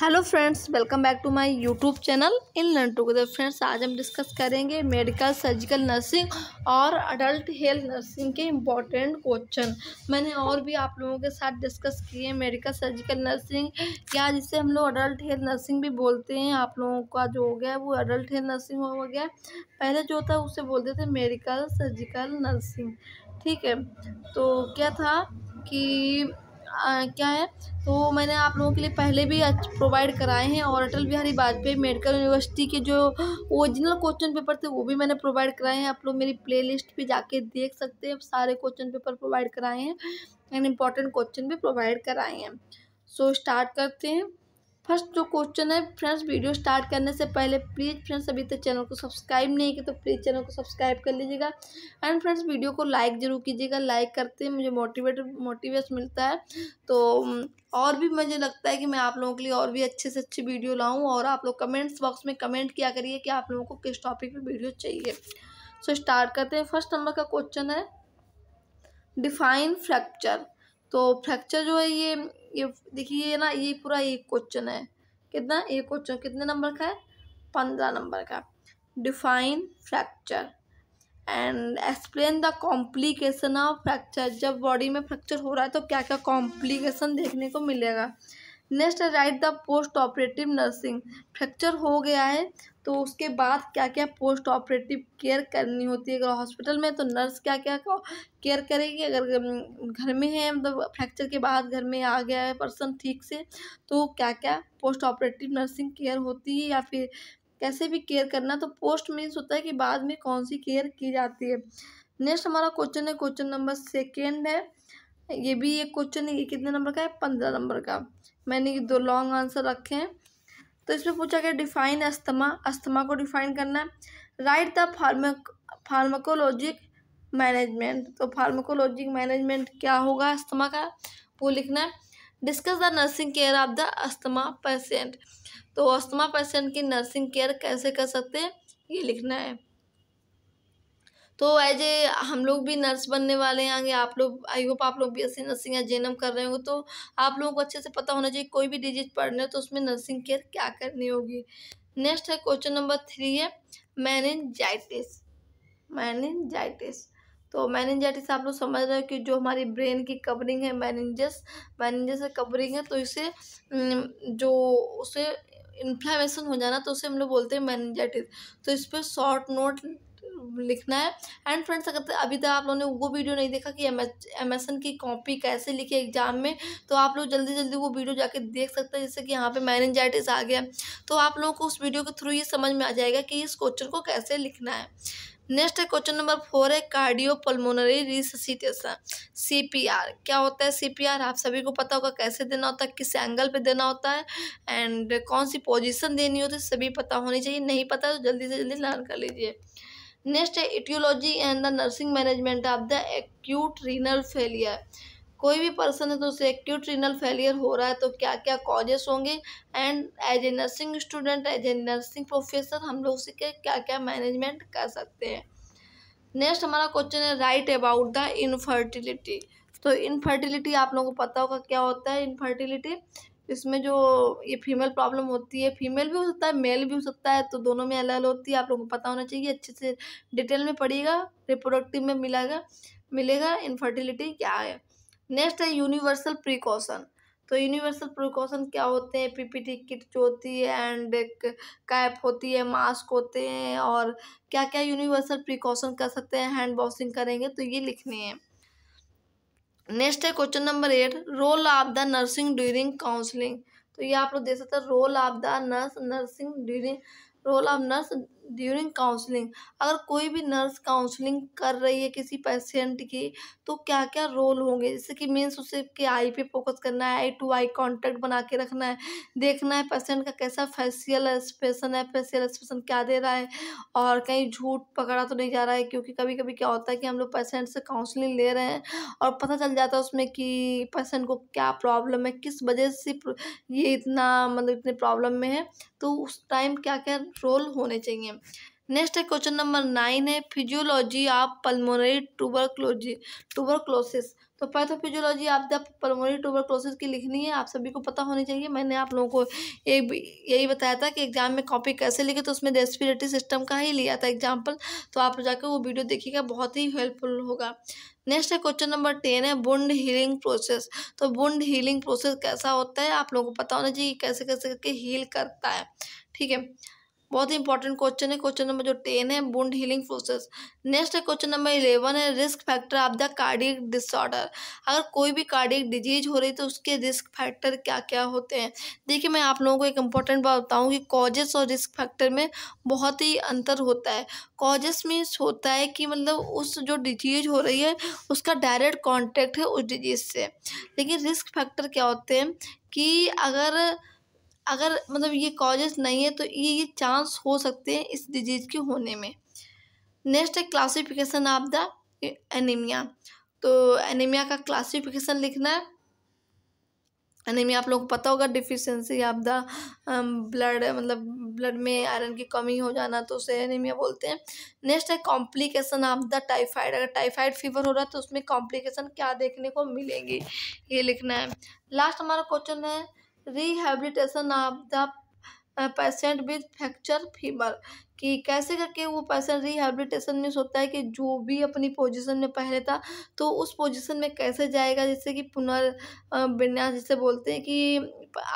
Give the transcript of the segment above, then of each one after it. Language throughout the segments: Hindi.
hello friends welcome back to my YouTube channel in learn together friends आज हम डिस्कस करेंगे मेडिकल सर्जिकल नर्सिंग और अडल्ट हेल्थ नर्सिंग के इम्पॉर्टेंट क्वेश्चन मैंने और भी आप लोगों के साथ डिस्कस किए मेडिकल सर्जिकल नर्सिंग या जिसे हम लोग अडल्ट हेल्थ नर्सिंग भी बोलते हैं आप लोगों का जो हो गया वो अडल्ट हेल्थ नर्सिंग हो गया पहले जो था उसे बोलते थे मेडिकल सर्जिकल नर्सिंग ठीक है तो क्या था कि आ, क्या है तो मैंने आप लोगों के लिए पहले भी प्रोवाइड कराए हैं और अटल बिहारी वाजपेयी मेडिकल यूनिवर्सिटी के जो ओरिजिनल क्वेश्चन पेपर थे वो भी मैंने प्रोवाइड कराए हैं आप लोग मेरी प्लेलिस्ट पे जाके देख सकते हैं सारे क्वेश्चन पेपर प्रोवाइड कराए हैं एंड इम्पॉर्टेंट क्वेश्चन भी प्रोवाइड कराए हैं सो स्टार्ट करते हैं फर्स्ट जो क्वेश्चन है फ्रेंड्स वीडियो स्टार्ट करने से पहले प्लीज़ फ्रेंड्स अभी तक चैनल को सब्सक्राइब नहीं किया तो प्लीज़ चैनल को सब्सक्राइब कर लीजिएगा एंड फ्रेंड्स वीडियो को लाइक ज़रूर कीजिएगा लाइक करते मुझे मोटिवेट मोटिवेट मिलता है तो और भी मुझे लगता है कि मैं आप लोगों के लिए और भी अच्छे से अच्छी वीडियो लाऊँ और आप लोग कमेंट्स बॉक्स में कमेंट किया करिए कि आप लोगों को किस टॉपिक पर वीडियो चाहिए सो so, स्टार्ट करते हैं फर्स्ट नंबर का क्वेश्चन है डिफाइन फ्रैक्चर तो फ्रैक्चर जो है ये ये देखिए ये ना ये पूरा एक क्वेश्चन है कितना एक क्वेश्चन कितने नंबर का है पंद्रह नंबर का define fracture and explain the complication of fracture जब बॉडी में फ्रैक्चर हो रहा है तो क्या क्या कॉम्प्लिकेशन देखने को मिलेगा next write the post operative nursing fracture हो गया है तो उसके बाद क्या क्या पोस्ट ऑपरेटिव केयर करनी होती है अगर हॉस्पिटल में तो नर्स क्या क्या केयर करेगी अगर घर में है मतलब तो फ्रैक्चर के बाद घर में आ गया है पर्सन ठीक से तो क्या क्या पोस्ट ऑपरेटिव नर्सिंग केयर होती है या फिर कैसे भी केयर करना तो पोस्ट मीन्स होता है कि बाद में कौन सी केयर की जाती है नेक्स्ट हमारा क्वेश्चन है क्वेश्चन नंबर सेकेंड है ये भी एक क्वेश्चन है ये कितने नंबर का है पंद्रह नंबर का मैंने ये दो लॉन्ग आंसर रखे हैं तो इसमें पूछा गया डिफाइन अस्थमा अस्थमा को डिफाइन करना है write the pharma pharmacologic management तो फार्माकोलॉजिक मैनेजमेंट क्या होगा अस्थमा का वो लिखना है discuss the nursing care of the asthma patient तो अस्थमा पेशेंट की नर्सिंग केयर कैसे कर सकते हैं ये लिखना है तो एज ए हम लोग भी नर्स बनने वाले हैं आगे आप लोग आई होप आप लोग बी एस सी नर्सिंग या जे कर रहे हो तो आप लोगों को अच्छे से पता होना चाहिए कोई भी डिजीज पढ़ रहे हो तो उसमें नर्सिंग केयर क्या करनी होगी नेक्स्ट है क्वेश्चन नंबर थ्री है मैनेजाइटिस मैनेजाइटिस तो मैनेजाइटिस आप लोग समझ रहे हो कि जो हमारी ब्रेन की कवरिंग है मैनेजस मैनेजस से कवरिंग है तो इसे जो उसे इन्फ्लामेशन हो जाना तो उसे हम लोग बोलते हैं मैनेजाइटिस तो इस पर शॉर्ट नोट लिखना है एंड फ्रेंड्स अगर अभी तक आप लोगों ने वो वीडियो नहीं देखा कि एम एस की कॉपी कैसे लिखी एग्जाम में तो आप लोग जल्दी जल्दी वो वीडियो जाके देख सकते हैं जैसे कि यहाँ पे मैनेजाइटिस आ गया तो आप लोगों को उस वीडियो के थ्रू ये समझ में आ जाएगा कि इस क्वेश्चन को कैसे लिखना है नेक्स्ट है क्वेश्चन नंबर फोर है कार्डियो पल्मोनरी रिससीटेशन सी क्या होता है सी आप सभी को पता होगा कैसे देना होता है किस एंगल पे देना होता है एंड कौन सी पोजीशन देनी होती है सभी पता होनी चाहिए नहीं पता तो जल्दी से जल्दी लर्न कर लीजिए नेक्स्ट है etiology and the nursing management of the acute renal failure कोई भी पर्सन है तो उसे एक्यूट रीनल फेलियर हो रहा है तो क्या क्या कॉजेस होंगे and as a nursing student as a nursing professor हम लोग के क्या क्या मैनेजमेंट कर सकते हैं नेक्स्ट हमारा क्वेश्चन है राइट अबाउट द इनफर्टिलिटी तो इनफर्टिलिटी आप लोगों को पता होगा क्या होता है इनफर्टिलिटी इसमें जो ये फीमेल प्रॉब्लम होती है फीमेल भी हो सकता है मेल भी हो सकता है तो दोनों में अलग अलग होती है आप लोगों को पता होना चाहिए अच्छे से डिटेल में पढ़िएगा रिप्रोडक्टिव में मिलेगा मिलेगा इनफर्टिलिटी क्या है नेक्स्ट है यूनिवर्सल प्रिकॉशन तो यूनिवर्सल प्रिकॉशन क्या होते हैं पीपीटी किट जो होती है एंड कैप होती है मास्क होते हैं और क्या क्या यूनिवर्सल प्रिकॉशन कर सकते हैं हैंड वॉशिंग करेंगे तो ये लिखने हैं नेक्स्ट है question number eight role of the nursing during counselling तो ये आप लोग देख सकते हैं role of the nurse nursing during role of nurse during counselling अगर कोई भी नर्स काउंसलिंग कर रही है किसी पेशेंट की तो क्या क्या रोल होंगे जैसे कि मीन्स उसे के आई पे फोकस करना है आई टू आई कांटेक्ट बना के रखना है देखना है पेशेंट का कैसा फेशियल एक्सप्रेशन है फेसियल एक्सप्रेशन क्या दे रहा है और कहीं झूठ पकड़ा तो नहीं जा रहा है क्योंकि कभी कभी क्या होता है कि हम लोग पेशेंट से काउंसलिंग ले रहे हैं और पता चल जाता है उसमें कि पेशेंट को क्या प्रॉब्लम है किस वजह से ये इतना मतलब इतने प्रॉब्लम में है तो उस टाइम क्या क्या रोल होने चाहिए है नेक्स्ट है क्वेश्चन नंबर नाइन है physiology of pulmonary tuberculosis tuberculosis तो पैथोफिजियोलॉजी आप जब पल्मोनरी ट्यूबरक्लोसिस की लिखनी है आप सभी को पता होनी चाहिए मैंने आप लोगों को एक यही बताया था कि एग्जाम में कॉपी कैसे लिखे तो उसमें रेस्पिरेटरी सिस्टम का ही लिया था एग्जाम्पल तो आप जाकर वो वीडियो देखिएगा बहुत ही हेल्पफुल होगा नेक्स्ट है क्वेश्चन नंबर टेन है बुंड हीलिंग प्रोसेस तो बुंड हीलिंग प्रोसेस कैसा होता है आप लोगों को पता होना चाहिए कैसे कैसे करके हील करता है ठीक है बहुत ही इंपॉर्टेंट क्वेश्चन है क्वेश्चन नंबर जो टेन है बुंड हीलिंग प्रोसेस नेक्स्ट है क्वेश्चन नंबर इलेवन है risk factor of the cardiac disorder अगर कोई भी कार्डिक डिजीज हो रही तो उसके रिस्क फैक्टर क्या क्या होते हैं देखिए मैं आप लोगों को एक इंपॉर्टेंट बात बताऊँ कि कॉजेस और रिस्क फैक्टर में बहुत ही अंतर होता है कॉजेस मीन्स होता है कि मतलब उस जो डिजीज हो रही है उसका डायरेक्ट कॉन्टैक्ट है उस डिजीज से लेकिन रिस्क फैक्टर क्या होते हैं कि अगर अगर मतलब ये कॉजेस नहीं है तो ये ये चांस हो सकते हैं इस डिजीज़ के होने में नेक्स्ट है क्लासिफिकेशन ऑफ द एनीमिया तो एनीमिया का क्लासिफिकेशन लिखना है एनीमिया आप लोग को पता होगा डिफिशेंसी ऑफ द ब्लड मतलब ब्लड में आयरन की कमी हो जाना तो उसे एनीमिया बोलते हैं नेक्स्ट है कॉम्प्लिकेशन ऑफ द टाइफाइड अगर टाइफाइड फीवर हो रहा है तो उसमें कॉम्प्लिकेशन क्या देखने को मिलेंगी ये लिखना है लास्ट हमारा क्वेश्चन है rehabilitation of the patient with fracture fever कि कैसे करके वो पेशेंट रिहेबिलिटेशन में सोता है कि जो भी अपनी पोजीशन में पहले था तो उस पोजीशन में कैसे जाएगा जैसे कि पुनर्विन्यास जिसे बोलते हैं कि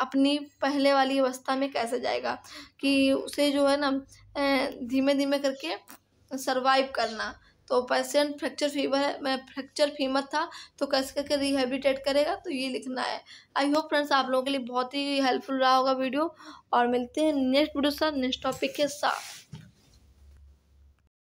अपनी पहले वाली अवस्था में कैसे जाएगा कि उसे जो है ना धीमे धीमे करके सर्वाइव करना तो पेशेंट फ्रैक्चर फीवर है मैं फ्रैक्चर फीमर था तो कैसे करके रिहेबिटेट करेगा तो ये लिखना है आई होप फ्रेंड्स आप लोगों के लिए बहुत ही हेल्पफुल रहा होगा वीडियो और मिलते हैं नेक्स्ट वीडियो साथ नेक्स्ट टॉपिक के साथ